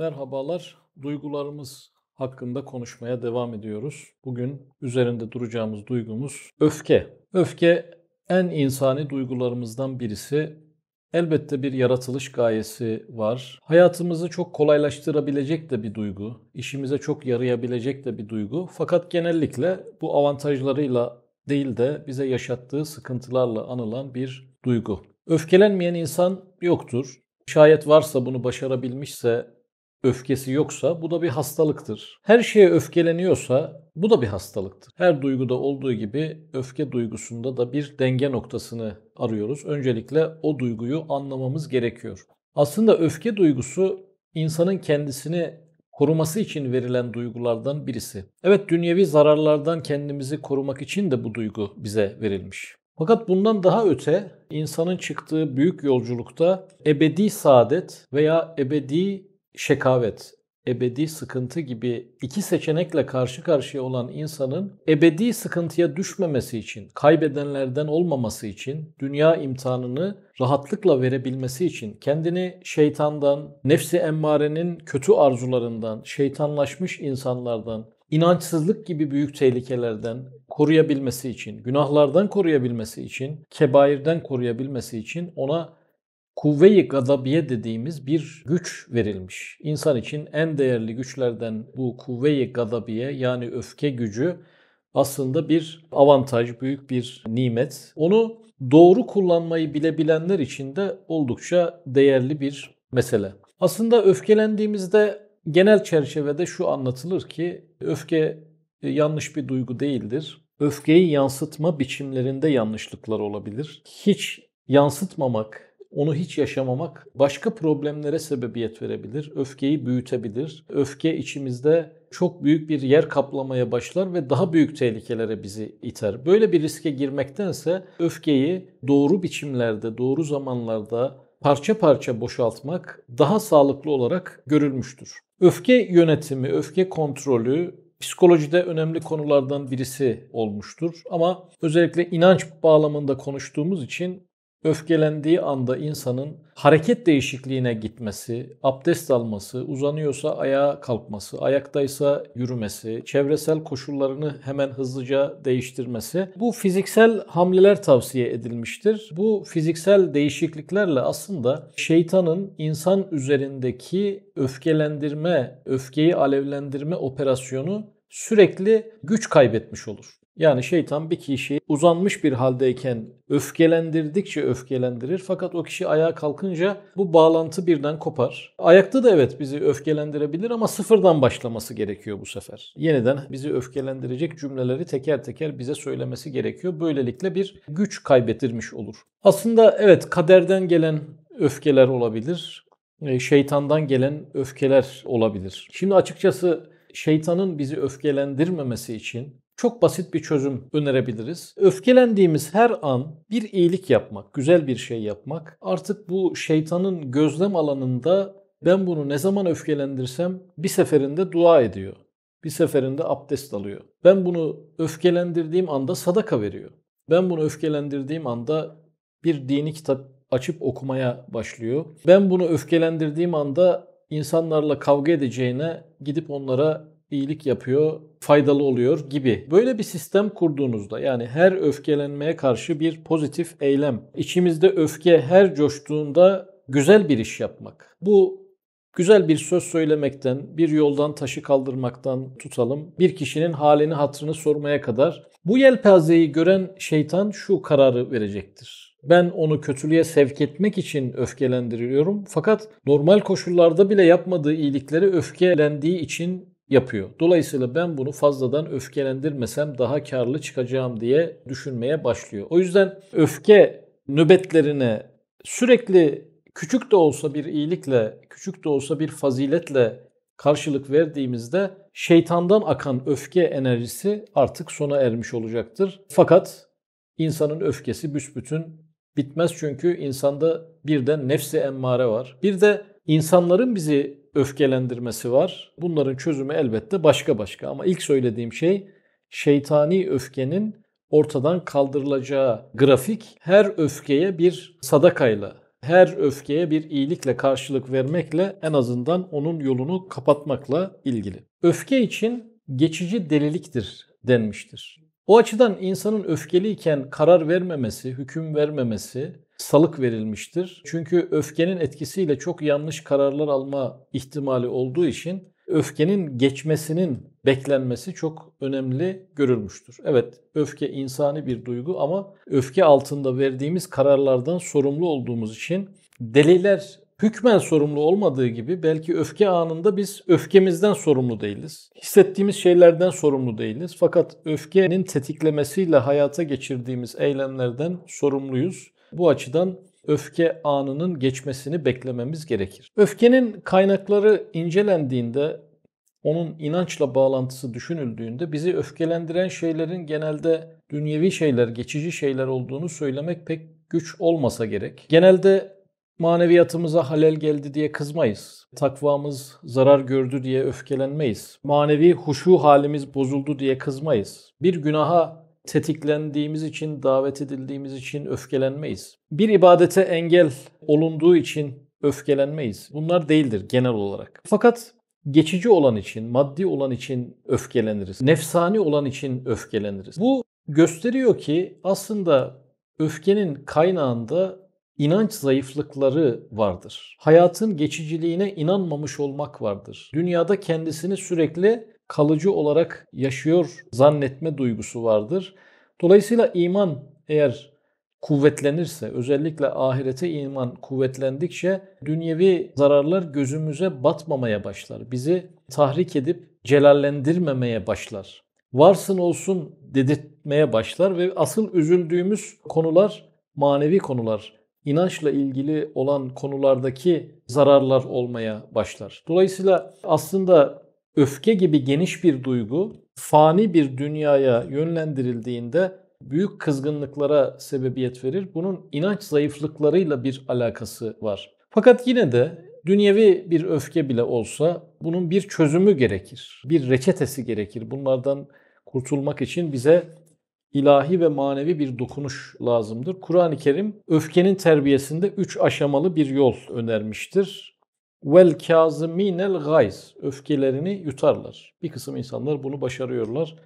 Merhabalar, duygularımız hakkında konuşmaya devam ediyoruz. Bugün üzerinde duracağımız duygumuz öfke. Öfke en insani duygularımızdan birisi. Elbette bir yaratılış gayesi var. Hayatımızı çok kolaylaştırabilecek de bir duygu, işimize çok yarayabilecek de bir duygu. Fakat genellikle bu avantajlarıyla değil de bize yaşattığı sıkıntılarla anılan bir duygu. Öfkelenmeyen insan yoktur. Şayet varsa bunu başarabilmişse öfkesi yoksa bu da bir hastalıktır. Her şeye öfkeleniyorsa bu da bir hastalıktır. Her duyguda olduğu gibi öfke duygusunda da bir denge noktasını arıyoruz. Öncelikle o duyguyu anlamamız gerekiyor. Aslında öfke duygusu insanın kendisini koruması için verilen duygulardan birisi. Evet dünyevi zararlardan kendimizi korumak için de bu duygu bize verilmiş. Fakat bundan daha öte insanın çıktığı büyük yolculukta ebedi saadet veya ebedi şekavet, ebedi sıkıntı gibi iki seçenekle karşı karşıya olan insanın ebedi sıkıntıya düşmemesi için, kaybedenlerden olmaması için, dünya imtihanını rahatlıkla verebilmesi için kendini şeytandan, nefsi emmarenin kötü arzularından, şeytanlaşmış insanlardan, inançsızlık gibi büyük tehlikelerden koruyabilmesi için, günahlardan koruyabilmesi için, kebairden koruyabilmesi için ona kuvve-i gazabiye dediğimiz bir güç verilmiş. İnsan için en değerli güçlerden bu kuvve-i gazabiye yani öfke gücü aslında bir avantaj, büyük bir nimet. Onu doğru kullanmayı bilebilenler için de oldukça değerli bir mesele. Aslında öfkelendiğimizde genel çerçevede şu anlatılır ki öfke e, yanlış bir duygu değildir. Öfkeyi yansıtma biçimlerinde yanlışlıklar olabilir. Hiç yansıtmamak onu hiç yaşamamak başka problemlere sebebiyet verebilir. Öfkeyi büyütebilir. Öfke içimizde çok büyük bir yer kaplamaya başlar ve daha büyük tehlikelere bizi iter. Böyle bir riske girmektense öfkeyi doğru biçimlerde, doğru zamanlarda parça parça boşaltmak daha sağlıklı olarak görülmüştür. Öfke yönetimi, öfke kontrolü psikolojide önemli konulardan birisi olmuştur. Ama özellikle inanç bağlamında konuştuğumuz için öfkelendiği anda insanın hareket değişikliğine gitmesi, abdest alması, uzanıyorsa ayağa kalkması, ayaktaysa yürümesi, çevresel koşullarını hemen hızlıca değiştirmesi. Bu fiziksel hamleler tavsiye edilmiştir. Bu fiziksel değişikliklerle aslında şeytanın insan üzerindeki öfkelendirme, öfkeyi alevlendirme operasyonu sürekli güç kaybetmiş olur. Yani şeytan bir kişiyi uzanmış bir haldeyken öfkelendirdikçe öfkelendirir fakat o kişi ayağa kalkınca bu bağlantı birden kopar. Ayakta da evet bizi öfkelendirebilir ama sıfırdan başlaması gerekiyor bu sefer. Yeniden bizi öfkelendirecek cümleleri teker teker bize söylemesi gerekiyor. Böylelikle bir güç kaybettirmiş olur. Aslında evet kaderden gelen öfkeler olabilir. E, şeytandan gelen öfkeler olabilir. Şimdi açıkçası şeytanın bizi öfkelendirmemesi için çok basit bir çözüm önerebiliriz. Öfkelendiğimiz her an bir iyilik yapmak, güzel bir şey yapmak artık bu şeytanın gözlem alanında ben bunu ne zaman öfkelendirsem bir seferinde dua ediyor. Bir seferinde abdest alıyor. Ben bunu öfkelendirdiğim anda sadaka veriyor. Ben bunu öfkelendirdiğim anda bir dini kitap açıp okumaya başlıyor. Ben bunu öfkelendirdiğim anda insanlarla kavga edeceğine gidip onlara iyilik yapıyor, faydalı oluyor gibi. Böyle bir sistem kurduğunuzda yani her öfkelenmeye karşı bir pozitif eylem, İçimizde öfke her coştuğunda güzel bir iş yapmak. Bu güzel bir söz söylemekten, bir yoldan taşı kaldırmaktan tutalım, bir kişinin halini hatrını sormaya kadar bu yelpazeyi gören şeytan şu kararı verecektir. Ben onu kötülüğe sevk etmek için öfkelendiriyorum. Fakat normal koşullarda bile yapmadığı iyilikleri öfkelendiği için yapıyor. Dolayısıyla ben bunu fazladan öfkelendirmesem daha karlı çıkacağım diye düşünmeye başlıyor. O yüzden öfke nöbetlerine sürekli küçük de olsa bir iyilikle, küçük de olsa bir faziletle karşılık verdiğimizde şeytandan akan öfke enerjisi artık sona ermiş olacaktır. Fakat insanın öfkesi büsbütün bitmez çünkü insanda bir de nefsi emmare var. Bir de insanların bizi öfkelendirmesi var. Bunların çözümü elbette başka başka ama ilk söylediğim şey şeytani öfkenin ortadan kaldırılacağı grafik her öfkeye bir sadakayla, her öfkeye bir iyilikle karşılık vermekle en azından onun yolunu kapatmakla ilgili. Öfke için geçici deliliktir denmiştir. O açıdan insanın öfkeliyken karar vermemesi, hüküm vermemesi, salık verilmiştir. Çünkü öfkenin etkisiyle çok yanlış kararlar alma ihtimali olduğu için öfkenin geçmesinin beklenmesi çok önemli görülmüştür. Evet, öfke insani bir duygu ama öfke altında verdiğimiz kararlardan sorumlu olduğumuz için deliler hükmen sorumlu olmadığı gibi belki öfke anında biz öfkemizden sorumlu değiliz. Hissettiğimiz şeylerden sorumlu değiliz. Fakat öfkenin tetiklemesiyle hayata geçirdiğimiz eylemlerden sorumluyuz. Bu açıdan öfke anının geçmesini beklememiz gerekir. Öfkenin kaynakları incelendiğinde onun inançla bağlantısı düşünüldüğünde bizi öfkelendiren şeylerin genelde dünyevi şeyler, geçici şeyler olduğunu söylemek pek güç olmasa gerek. Genelde maneviyatımıza halel geldi diye kızmayız. Takvamız zarar gördü diye öfkelenmeyiz. Manevi huşu halimiz bozuldu diye kızmayız. Bir günaha tetiklendiğimiz için, davet edildiğimiz için öfkelenmeyiz. Bir ibadete engel olunduğu için öfkelenmeyiz. Bunlar değildir genel olarak. Fakat geçici olan için, maddi olan için öfkeleniriz. Nefsani olan için öfkeleniriz. Bu gösteriyor ki aslında öfkenin kaynağında inanç zayıflıkları vardır. Hayatın geçiciliğine inanmamış olmak vardır. Dünyada kendisini sürekli kalıcı olarak yaşıyor zannetme duygusu vardır. Dolayısıyla iman eğer kuvvetlenirse, özellikle ahirete iman kuvvetlendikçe dünyevi zararlar gözümüze batmamaya başlar. Bizi tahrik edip celallendirmemeye başlar. Varsın olsun dedirtmeye başlar ve asıl üzüldüğümüz konular manevi konular, inançla ilgili olan konulardaki zararlar olmaya başlar. Dolayısıyla aslında öfke gibi geniş bir duygu fani bir dünyaya yönlendirildiğinde büyük kızgınlıklara sebebiyet verir. Bunun inanç zayıflıklarıyla bir alakası var. Fakat yine de dünyevi bir öfke bile olsa bunun bir çözümü gerekir. Bir reçetesi gerekir. Bunlardan kurtulmak için bize ilahi ve manevi bir dokunuş lazımdır. Kur'an-ı Kerim öfkenin terbiyesinde üç aşamalı bir yol önermiştir. Vel kazimînel gays. Öfkelerini yutarlar. Bir kısım insanlar bunu başarıyorlar.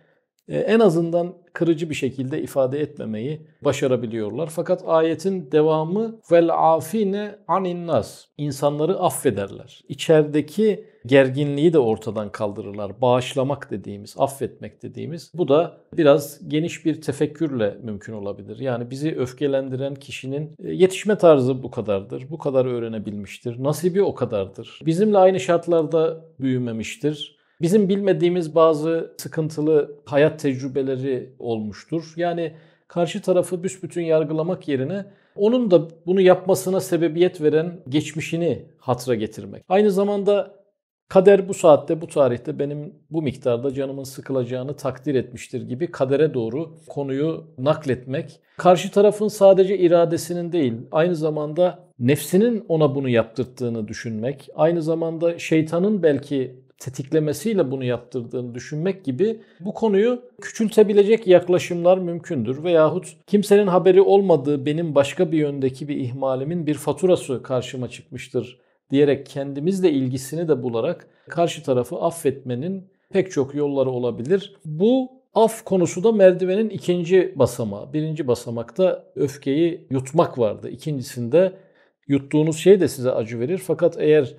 E, en azından kırıcı bir şekilde ifade etmemeyi başarabiliyorlar. Fakat ayetin devamı vel afine anin nas. İnsanları affederler. İçerideki gerginliği de ortadan kaldırırlar. Bağışlamak dediğimiz, affetmek dediğimiz. Bu da biraz geniş bir tefekkürle mümkün olabilir. Yani bizi öfkelendiren kişinin e, yetişme tarzı bu kadardır. Bu kadar öğrenebilmiştir. Nasibi o kadardır. Bizimle aynı şartlarda büyümemiştir Bizim bilmediğimiz bazı sıkıntılı hayat tecrübeleri olmuştur. Yani karşı tarafı büsbütün yargılamak yerine onun da bunu yapmasına sebebiyet veren geçmişini hatıra getirmek. Aynı zamanda kader bu saatte bu tarihte benim bu miktarda canımın sıkılacağını takdir etmiştir gibi kadere doğru konuyu nakletmek. Karşı tarafın sadece iradesinin değil aynı zamanda nefsinin ona bunu yaptırttığını düşünmek, aynı zamanda şeytanın belki tetiklemesiyle bunu yaptırdığını düşünmek gibi bu konuyu küçültebilecek yaklaşımlar mümkündür veyahut kimsenin haberi olmadığı benim başka bir yöndeki bir ihmalimin bir faturası karşıma çıkmıştır diyerek kendimizle ilgisini de bularak karşı tarafı affetmenin pek çok yolları olabilir. Bu Af konusu da merdivenin ikinci basamağı. Birinci basamakta öfkeyi yutmak vardı. İkincisinde yuttuğunuz şey de size acı verir. Fakat eğer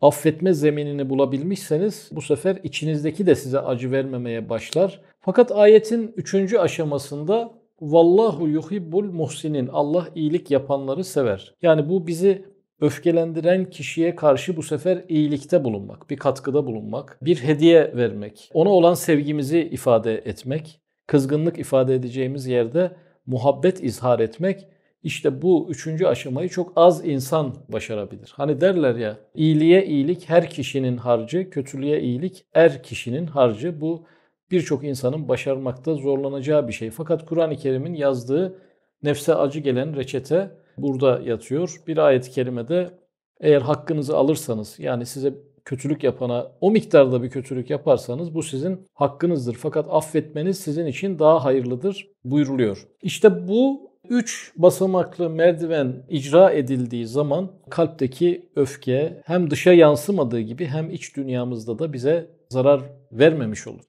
affetme zeminini bulabilmişseniz bu sefer içinizdeki de size acı vermemeye başlar. Fakat ayetin üçüncü aşamasında Vallahu yuhibbul muhsinin. Allah iyilik yapanları sever. Yani bu bizi öfkelendiren kişiye karşı bu sefer iyilikte bulunmak, bir katkıda bulunmak, bir hediye vermek, ona olan sevgimizi ifade etmek, kızgınlık ifade edeceğimiz yerde muhabbet izhar etmek işte bu üçüncü aşamayı çok az insan başarabilir. Hani derler ya iyiliğe iyilik her kişinin harcı, kötülüğe iyilik er kişinin harcı. Bu birçok insanın başarmakta zorlanacağı bir şey. Fakat Kur'an-ı Kerim'in yazdığı nefse acı gelen reçete burada yatıyor. Bir ayet-i kerimede eğer hakkınızı alırsanız yani size kötülük yapana o miktarda bir kötülük yaparsanız bu sizin hakkınızdır. Fakat affetmeniz sizin için daha hayırlıdır buyuruluyor. İşte bu 3 basamaklı merdiven icra edildiği zaman kalpteki öfke hem dışa yansımadığı gibi hem iç dünyamızda da bize zarar vermemiş olur.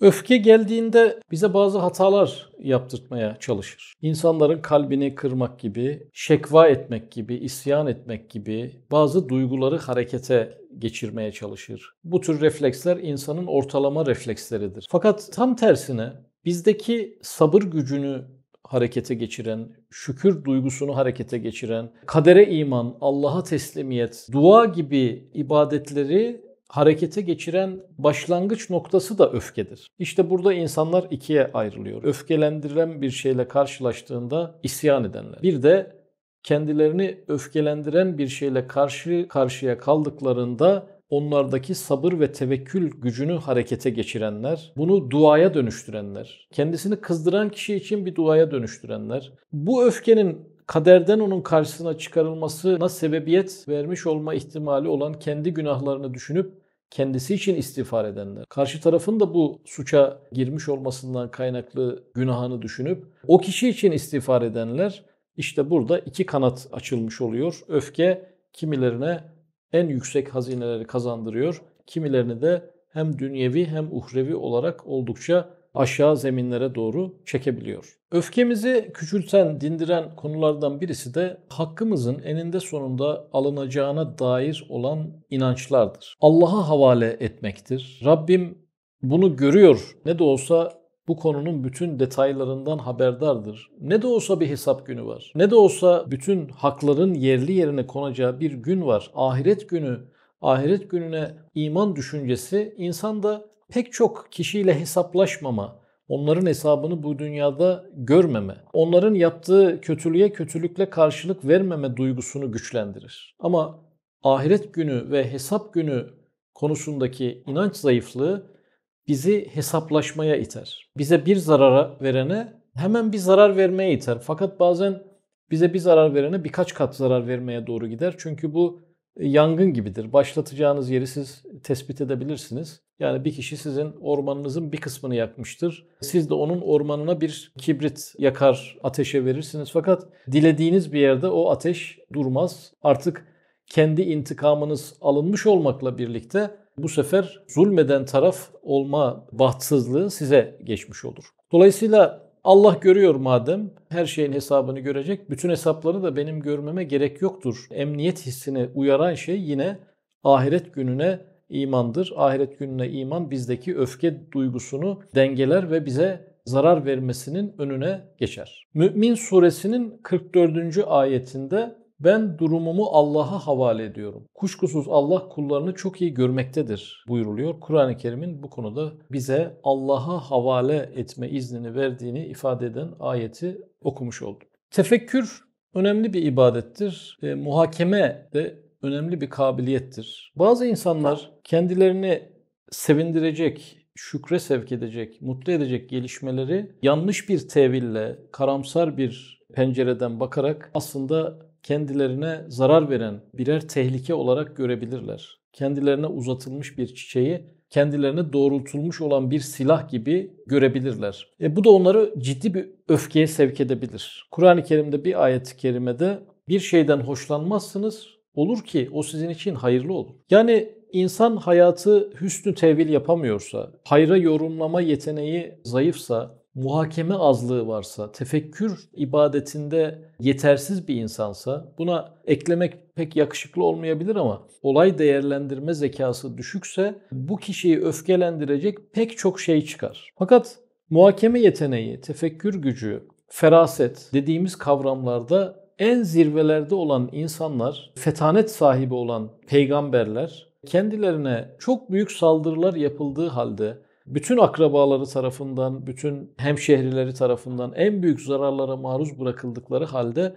Öfke geldiğinde bize bazı hatalar yaptırtmaya çalışır. İnsanların kalbini kırmak gibi, şekva etmek gibi, isyan etmek gibi bazı duyguları harekete geçirmeye çalışır. Bu tür refleksler insanın ortalama refleksleridir. Fakat tam tersine bizdeki sabır gücünü harekete geçiren, şükür duygusunu harekete geçiren, kadere iman, Allah'a teslimiyet, dua gibi ibadetleri harekete geçiren başlangıç noktası da öfkedir. İşte burada insanlar ikiye ayrılıyor. Öfkelendiren bir şeyle karşılaştığında isyan edenler. Bir de kendilerini öfkelendiren bir şeyle karşı karşıya kaldıklarında onlardaki sabır ve tevekkül gücünü harekete geçirenler, bunu duaya dönüştürenler, kendisini kızdıran kişi için bir duaya dönüştürenler, bu öfkenin kaderden onun karşısına çıkarılmasına sebebiyet vermiş olma ihtimali olan kendi günahlarını düşünüp kendisi için istiğfar edenler, karşı tarafın da bu suça girmiş olmasından kaynaklı günahını düşünüp o kişi için istiğfar edenler işte burada iki kanat açılmış oluyor. Öfke kimilerine en yüksek hazineleri kazandırıyor. Kimilerini de hem dünyevi hem uhrevi olarak oldukça aşağı zeminlere doğru çekebiliyor. Öfkemizi küçülten, dindiren konulardan birisi de hakkımızın eninde sonunda alınacağına dair olan inançlardır. Allah'a havale etmektir. Rabbim bunu görüyor. Ne de olsa bu konunun bütün detaylarından haberdardır. Ne de olsa bir hesap günü var. Ne de olsa bütün hakların yerli yerine konacağı bir gün var. Ahiret günü, ahiret gününe iman düşüncesi insanda pek çok kişiyle hesaplaşmama, onların hesabını bu dünyada görmeme, onların yaptığı kötülüğe kötülükle karşılık vermeme duygusunu güçlendirir. Ama ahiret günü ve hesap günü konusundaki inanç zayıflığı bizi hesaplaşmaya iter. Bize bir zarara verene hemen bir zarar vermeye iter. Fakat bazen bize bir zarar verene birkaç kat zarar vermeye doğru gider. Çünkü bu e, yangın gibidir. Başlatacağınız yeri siz tespit edebilirsiniz. Yani bir kişi sizin ormanınızın bir kısmını yakmıştır. Siz de onun ormanına bir kibrit yakar, ateşe verirsiniz. Fakat dilediğiniz bir yerde o ateş durmaz. Artık kendi intikamınız alınmış olmakla birlikte bu sefer zulmeden taraf olma bahtsızlığı size geçmiş olur. Dolayısıyla Allah görüyor madem her şeyin hesabını görecek. Bütün hesapları da benim görmeme gerek yoktur. Emniyet hissini uyaran şey yine ahiret gününe imandır. Ahiret gününe iman bizdeki öfke duygusunu dengeler ve bize zarar vermesinin önüne geçer. Mümin suresinin 44. ayetinde ben durumumu Allah'a havale ediyorum. Kuşkusuz Allah kullarını çok iyi görmektedir buyuruluyor. Kur'an-ı Kerim'in bu konuda bize Allah'a havale etme iznini verdiğini ifade eden ayeti okumuş olduk. Tefekkür önemli bir ibadettir. E, muhakeme de önemli bir kabiliyettir. Bazı insanlar kendilerini sevindirecek, şükre sevk edecek, mutlu edecek gelişmeleri yanlış bir teville, karamsar bir pencereden bakarak aslında kendilerine zarar veren birer tehlike olarak görebilirler. Kendilerine uzatılmış bir çiçeği kendilerine doğrultulmuş olan bir silah gibi görebilirler. E bu da onları ciddi bir öfkeye sevk edebilir. Kur'an-ı Kerim'de bir ayet-i kerimede bir şeyden hoşlanmazsınız olur ki o sizin için hayırlı olur. Yani insan hayatı hüsnü tevil yapamıyorsa, hayra yorumlama yeteneği zayıfsa, muhakeme azlığı varsa, tefekkür ibadetinde yetersiz bir insansa buna eklemek pek yakışıklı olmayabilir ama olay değerlendirme zekası düşükse bu kişiyi öfkelendirecek pek çok şey çıkar. Fakat muhakeme yeteneği, tefekkür gücü, feraset dediğimiz kavramlarda en zirvelerde olan insanlar, fetanet sahibi olan peygamberler kendilerine çok büyük saldırılar yapıldığı halde bütün akrabaları tarafından, bütün hemşehrileri tarafından en büyük zararlara maruz bırakıldıkları halde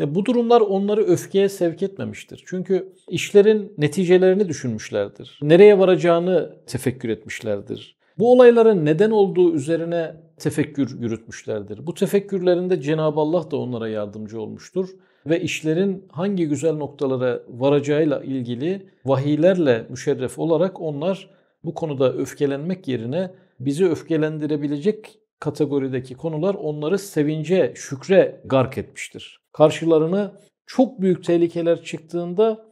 e, bu durumlar onları öfkeye sevk etmemiştir. Çünkü işlerin neticelerini düşünmüşlerdir. Nereye varacağını tefekkür etmişlerdir. Bu olayların neden olduğu üzerine tefekkür yürütmüşlerdir. Bu tefekkürlerinde Cenab-ı Allah da onlara yardımcı olmuştur ve işlerin hangi güzel noktalara varacağıyla ilgili vahiylerle müşerref olarak onlar bu konuda öfkelenmek yerine bizi öfkelendirebilecek kategorideki konular onları sevince, şükre gark etmiştir. Karşılarına çok büyük tehlikeler çıktığında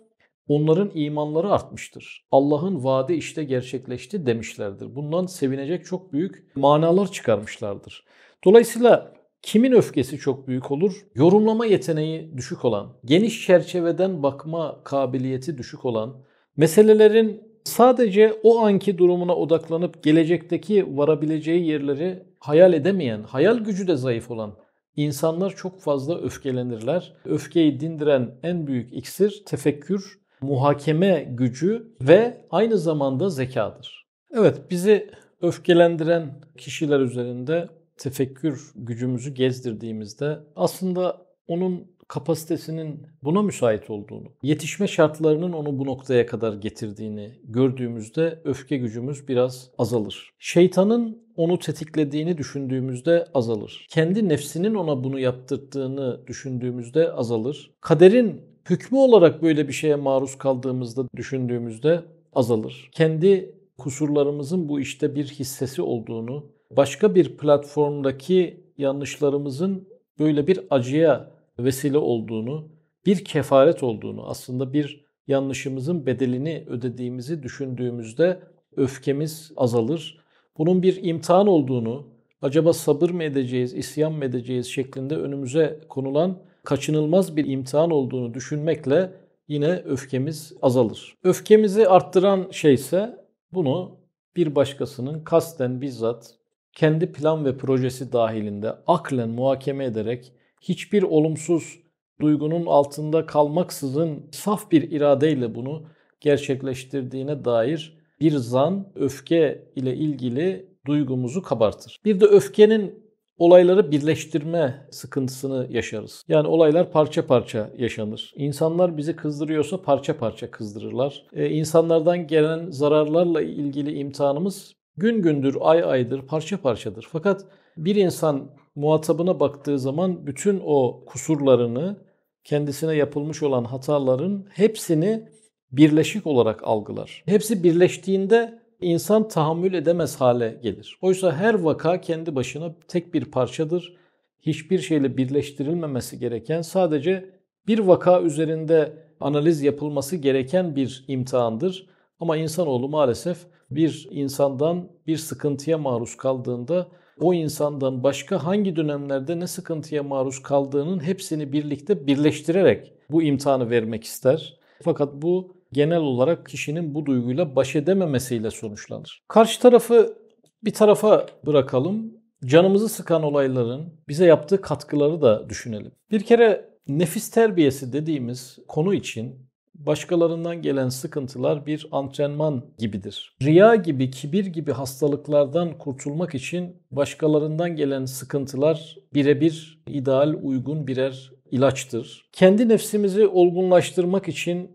onların imanları artmıştır. Allah'ın vaadi işte gerçekleşti demişlerdir. Bundan sevinecek çok büyük manalar çıkarmışlardır. Dolayısıyla kimin öfkesi çok büyük olur? Yorumlama yeteneği düşük olan, geniş çerçeveden bakma kabiliyeti düşük olan, meselelerin sadece o anki durumuna odaklanıp gelecekteki varabileceği yerleri hayal edemeyen, hayal gücü de zayıf olan insanlar çok fazla öfkelenirler. Öfkeyi dindiren en büyük iksir tefekkür, muhakeme gücü ve aynı zamanda zekadır. Evet bizi öfkelendiren kişiler üzerinde tefekkür gücümüzü gezdirdiğimizde aslında onun kapasitesinin buna müsait olduğunu, yetişme şartlarının onu bu noktaya kadar getirdiğini gördüğümüzde öfke gücümüz biraz azalır. Şeytanın onu tetiklediğini düşündüğümüzde azalır. Kendi nefsinin ona bunu yaptırdığını düşündüğümüzde azalır. Kaderin hükmü olarak böyle bir şeye maruz kaldığımızda düşündüğümüzde azalır. Kendi kusurlarımızın bu işte bir hissesi olduğunu, başka bir platformdaki yanlışlarımızın böyle bir acıya vesile olduğunu, bir kefaret olduğunu, aslında bir yanlışımızın bedelini ödediğimizi düşündüğümüzde öfkemiz azalır. Bunun bir imtihan olduğunu, acaba sabır mı edeceğiz, isyan mı edeceğiz şeklinde önümüze konulan kaçınılmaz bir imtihan olduğunu düşünmekle yine öfkemiz azalır. Öfkemizi arttıran şey ise bunu bir başkasının kasten bizzat kendi plan ve projesi dahilinde aklen muhakeme ederek hiçbir olumsuz duygunun altında kalmaksızın saf bir iradeyle bunu gerçekleştirdiğine dair bir zan öfke ile ilgili duygumuzu kabartır. Bir de öfkenin olayları birleştirme sıkıntısını yaşarız. Yani olaylar parça parça yaşanır. İnsanlar bizi kızdırıyorsa parça parça kızdırırlar. Ee, insanlardan gelen zararlarla ilgili imtihanımız gün gündür, ay aydır, parça parçadır. Fakat bir insan muhatabına baktığı zaman bütün o kusurlarını, kendisine yapılmış olan hataların hepsini birleşik olarak algılar. Hepsi birleştiğinde insan tahammül edemez hale gelir. Oysa her vaka kendi başına tek bir parçadır. Hiçbir şeyle birleştirilmemesi gereken sadece bir vaka üzerinde analiz yapılması gereken bir imtihandır. Ama insanoğlu maalesef bir insandan bir sıkıntıya maruz kaldığında o insandan başka hangi dönemlerde ne sıkıntıya maruz kaldığının hepsini birlikte birleştirerek bu imtihanı vermek ister. Fakat bu genel olarak kişinin bu duyguyla baş edememesiyle sonuçlanır. Karşı tarafı bir tarafa bırakalım. Canımızı sıkan olayların bize yaptığı katkıları da düşünelim. Bir kere nefis terbiyesi dediğimiz konu için başkalarından gelen sıkıntılar bir antrenman gibidir. Riya gibi, kibir gibi hastalıklardan kurtulmak için başkalarından gelen sıkıntılar birebir ideal uygun birer ilaçtır. Kendi nefsimizi olgunlaştırmak için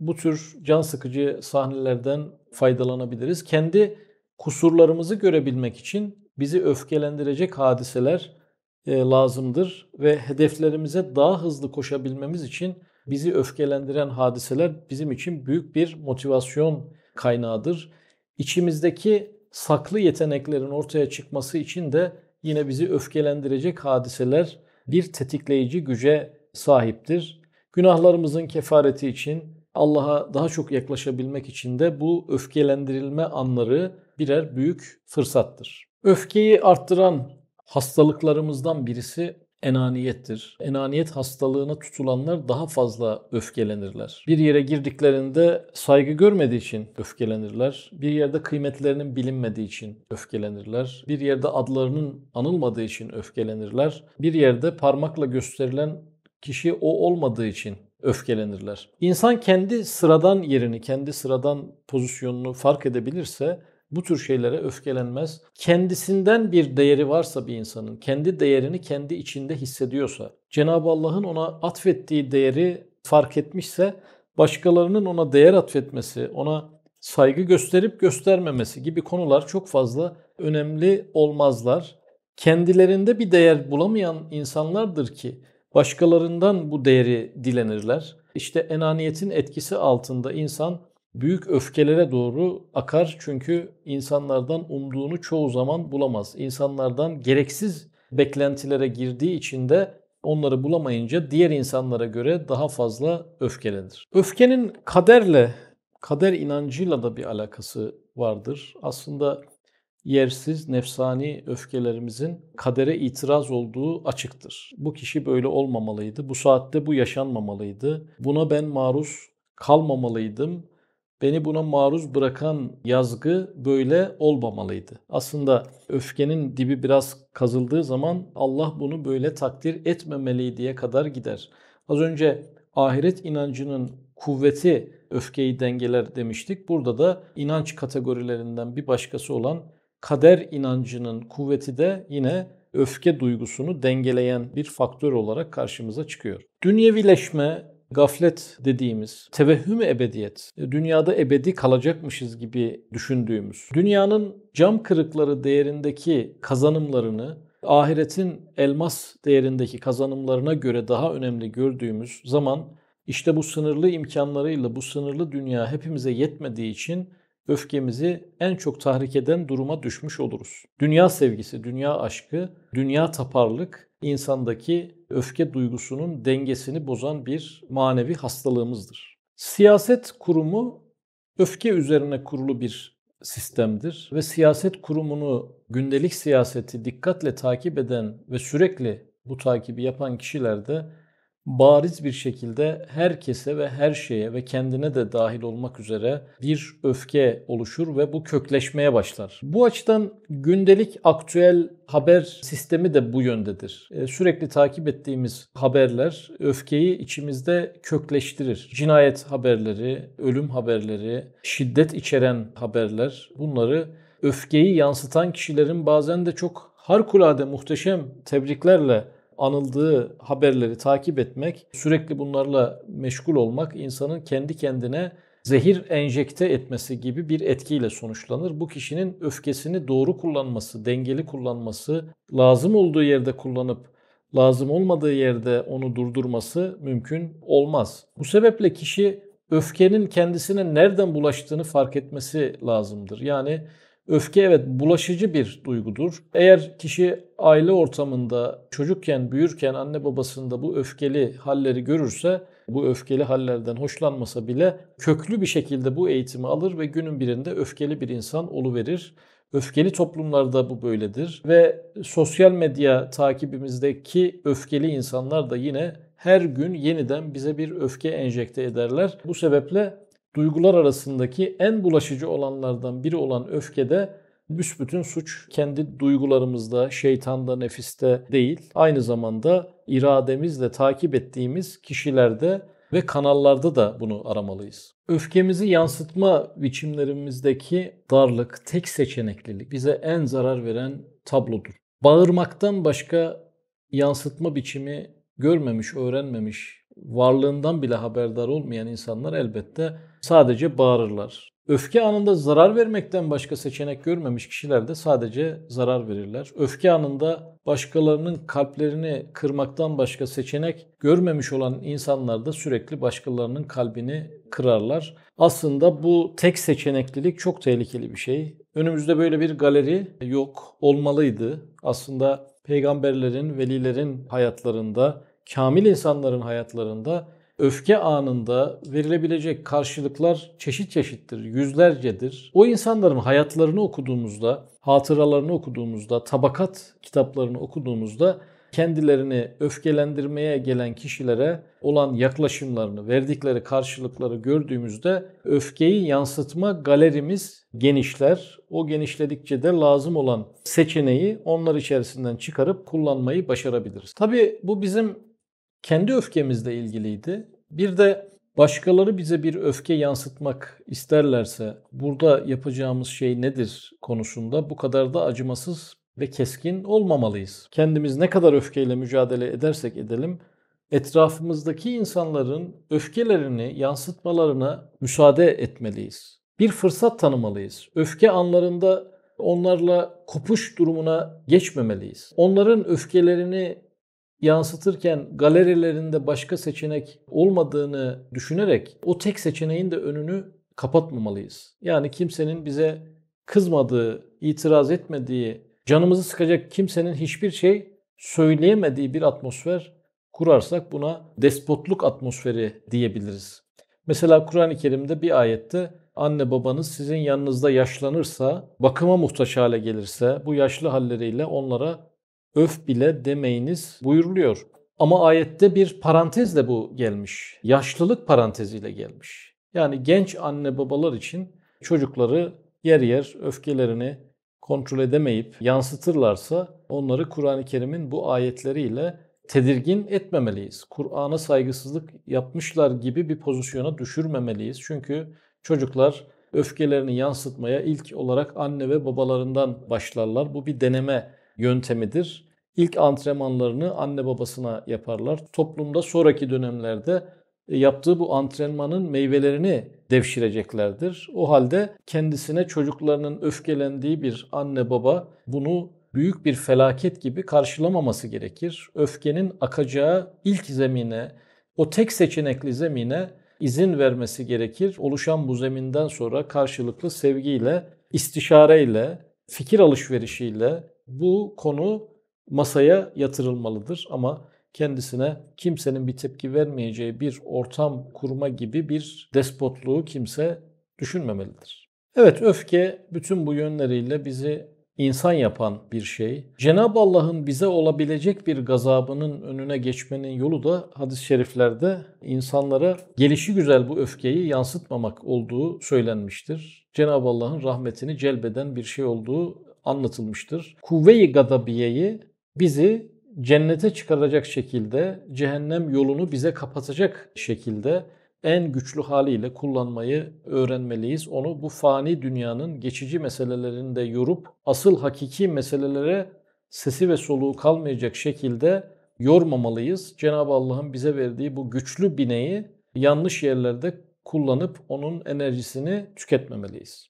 bu tür can sıkıcı sahnelerden faydalanabiliriz. Kendi kusurlarımızı görebilmek için bizi öfkelendirecek hadiseler e, lazımdır ve hedeflerimize daha hızlı koşabilmemiz için bizi öfkelendiren hadiseler bizim için büyük bir motivasyon kaynağıdır. İçimizdeki saklı yeteneklerin ortaya çıkması için de yine bizi öfkelendirecek hadiseler bir tetikleyici güce sahiptir. Günahlarımızın kefareti için Allah'a daha çok yaklaşabilmek için de bu öfkelendirilme anları birer büyük fırsattır. Öfkeyi arttıran hastalıklarımızdan birisi enaniyettir. Enaniyet hastalığına tutulanlar daha fazla öfkelenirler. Bir yere girdiklerinde saygı görmediği için öfkelenirler. Bir yerde kıymetlerinin bilinmediği için öfkelenirler. Bir yerde adlarının anılmadığı için öfkelenirler. Bir yerde parmakla gösterilen kişi o olmadığı için öfkelenirler. İnsan kendi sıradan yerini, kendi sıradan pozisyonunu fark edebilirse bu tür şeylere öfkelenmez. Kendisinden bir değeri varsa bir insanın, kendi değerini kendi içinde hissediyorsa, Cenab-ı Allah'ın ona atfettiği değeri fark etmişse, başkalarının ona değer atfetmesi, ona saygı gösterip göstermemesi gibi konular çok fazla önemli olmazlar. Kendilerinde bir değer bulamayan insanlardır ki başkalarından bu değeri dilenirler. İşte enaniyetin etkisi altında insan büyük öfkelere doğru akar. Çünkü insanlardan umduğunu çoğu zaman bulamaz. İnsanlardan gereksiz beklentilere girdiği için de onları bulamayınca diğer insanlara göre daha fazla öfkelenir. Öfkenin kaderle, kader inancıyla da bir alakası vardır. Aslında yersiz nefsani öfkelerimizin kadere itiraz olduğu açıktır. Bu kişi böyle olmamalıydı. Bu saatte bu yaşanmamalıydı. Buna ben maruz kalmamalıydım Beni buna maruz bırakan yazgı böyle olmamalıydı. Aslında öfkenin dibi biraz kazıldığı zaman Allah bunu böyle takdir etmemeli diye kadar gider. Az önce ahiret inancının kuvveti öfkeyi dengeler demiştik. Burada da inanç kategorilerinden bir başkası olan kader inancının kuvveti de yine öfke duygusunu dengeleyen bir faktör olarak karşımıza çıkıyor. Dünyevileşme, gaflet dediğimiz, tevehhüm ebediyet, e, dünyada ebedi kalacakmışız gibi düşündüğümüz, dünyanın cam kırıkları değerindeki kazanımlarını ahiretin elmas değerindeki kazanımlarına göre daha önemli gördüğümüz zaman işte bu sınırlı imkanlarıyla bu sınırlı dünya hepimize yetmediği için öfkemizi en çok tahrik eden duruma düşmüş oluruz. Dünya sevgisi, dünya aşkı, dünya taparlık insandaki öfke duygusunun dengesini bozan bir manevi hastalığımızdır. Siyaset kurumu öfke üzerine kurulu bir sistemdir ve siyaset kurumunu gündelik siyaseti dikkatle takip eden ve sürekli bu takibi yapan kişilerde bariz bir şekilde herkese ve her şeye ve kendine de dahil olmak üzere bir öfke oluşur ve bu kökleşmeye başlar. Bu açıdan gündelik aktüel haber sistemi de bu yöndedir. E, sürekli takip ettiğimiz haberler öfkeyi içimizde kökleştirir. Cinayet haberleri, ölüm haberleri, şiddet içeren haberler bunları öfkeyi yansıtan kişilerin bazen de çok harikulade muhteşem tebriklerle anıldığı haberleri takip etmek, sürekli bunlarla meşgul olmak insanın kendi kendine zehir enjekte etmesi gibi bir etkiyle sonuçlanır. Bu kişinin öfkesini doğru kullanması, dengeli kullanması, lazım olduğu yerde kullanıp lazım olmadığı yerde onu durdurması mümkün olmaz. Bu sebeple kişi öfkenin kendisine nereden bulaştığını fark etmesi lazımdır. Yani Öfke evet bulaşıcı bir duygudur. Eğer kişi aile ortamında çocukken büyürken anne babasında bu öfkeli halleri görürse bu öfkeli hallerden hoşlanmasa bile köklü bir şekilde bu eğitimi alır ve günün birinde öfkeli bir insan oluverir. Öfkeli toplumlarda bu böyledir ve sosyal medya takibimizdeki öfkeli insanlar da yine her gün yeniden bize bir öfke enjekte ederler. Bu sebeple duygular arasındaki en bulaşıcı olanlardan biri olan öfkede büsbütün suç kendi duygularımızda, şeytanda, nefiste değil. Aynı zamanda irademizle takip ettiğimiz kişilerde ve kanallarda da bunu aramalıyız. Öfkemizi yansıtma biçimlerimizdeki darlık, tek seçeneklilik bize en zarar veren tablodur. Bağırmaktan başka yansıtma biçimi görmemiş, öğrenmemiş varlığından bile haberdar olmayan insanlar elbette sadece bağırırlar. Öfke anında zarar vermekten başka seçenek görmemiş kişiler de sadece zarar verirler. Öfke anında başkalarının kalplerini kırmaktan başka seçenek görmemiş olan insanlar da sürekli başkalarının kalbini kırarlar. Aslında bu tek seçeneklilik çok tehlikeli bir şey. Önümüzde böyle bir galeri yok, olmalıydı. Aslında peygamberlerin, velilerin hayatlarında kamil insanların hayatlarında öfke anında verilebilecek karşılıklar çeşit çeşittir, yüzlercedir. O insanların hayatlarını okuduğumuzda, hatıralarını okuduğumuzda, tabakat kitaplarını okuduğumuzda kendilerini öfkelendirmeye gelen kişilere olan yaklaşımlarını, verdikleri karşılıkları gördüğümüzde öfkeyi yansıtma galerimiz genişler. O genişledikçe de lazım olan seçeneği onlar içerisinden çıkarıp kullanmayı başarabiliriz. Tabii bu bizim kendi öfkemizle ilgiliydi. Bir de başkaları bize bir öfke yansıtmak isterlerse burada yapacağımız şey nedir konusunda bu kadar da acımasız ve keskin olmamalıyız. Kendimiz ne kadar öfkeyle mücadele edersek edelim etrafımızdaki insanların öfkelerini yansıtmalarına müsaade etmeliyiz. Bir fırsat tanımalıyız. Öfke anlarında onlarla kopuş durumuna geçmemeliyiz. Onların öfkelerini yansıtırken galerilerinde başka seçenek olmadığını düşünerek o tek seçeneğin de önünü kapatmamalıyız. Yani kimsenin bize kızmadığı, itiraz etmediği, canımızı sıkacak kimsenin hiçbir şey söyleyemediği bir atmosfer kurarsak buna despotluk atmosferi diyebiliriz. Mesela Kur'an-ı Kerim'de bir ayette anne babanız sizin yanınızda yaşlanırsa, bakıma muhtaç hale gelirse bu yaşlı halleriyle onlara öf bile demeyiniz buyuruluyor. Ama ayette bir parantezle bu gelmiş. Yaşlılık paranteziyle gelmiş. Yani genç anne babalar için çocukları yer yer öfkelerini kontrol edemeyip yansıtırlarsa onları Kur'an-ı Kerim'in bu ayetleriyle tedirgin etmemeliyiz. Kur'an'a saygısızlık yapmışlar gibi bir pozisyona düşürmemeliyiz. Çünkü çocuklar öfkelerini yansıtmaya ilk olarak anne ve babalarından başlarlar. Bu bir deneme yöntemidir. İlk antrenmanlarını anne babasına yaparlar. Toplumda sonraki dönemlerde e, yaptığı bu antrenmanın meyvelerini devşireceklerdir. O halde kendisine çocuklarının öfkelendiği bir anne baba bunu büyük bir felaket gibi karşılamaması gerekir. Öfkenin akacağı ilk zemine, o tek seçenekli zemine izin vermesi gerekir. Oluşan bu zeminden sonra karşılıklı sevgiyle, istişareyle, fikir alışverişiyle, bu konu masaya yatırılmalıdır ama kendisine kimsenin bir tepki vermeyeceği bir ortam kurma gibi bir despotluğu kimse düşünmemelidir. Evet öfke bütün bu yönleriyle bizi insan yapan bir şey. Cenab-ı Allah'ın bize olabilecek bir gazabının önüne geçmenin yolu da hadis-i şeriflerde insanlara gelişi güzel bu öfkeyi yansıtmamak olduğu söylenmiştir. Cenab-ı Allah'ın rahmetini celbeden bir şey olduğu anlatılmıştır. Kuvve-i gadabiyeyi bizi cennete çıkaracak şekilde, cehennem yolunu bize kapatacak şekilde en güçlü haliyle kullanmayı öğrenmeliyiz. Onu bu fani dünyanın geçici meselelerinde yorup asıl hakiki meselelere sesi ve soluğu kalmayacak şekilde yormamalıyız. Cenab-ı Allah'ın bize verdiği bu güçlü bineği yanlış yerlerde kullanıp onun enerjisini tüketmemeliyiz.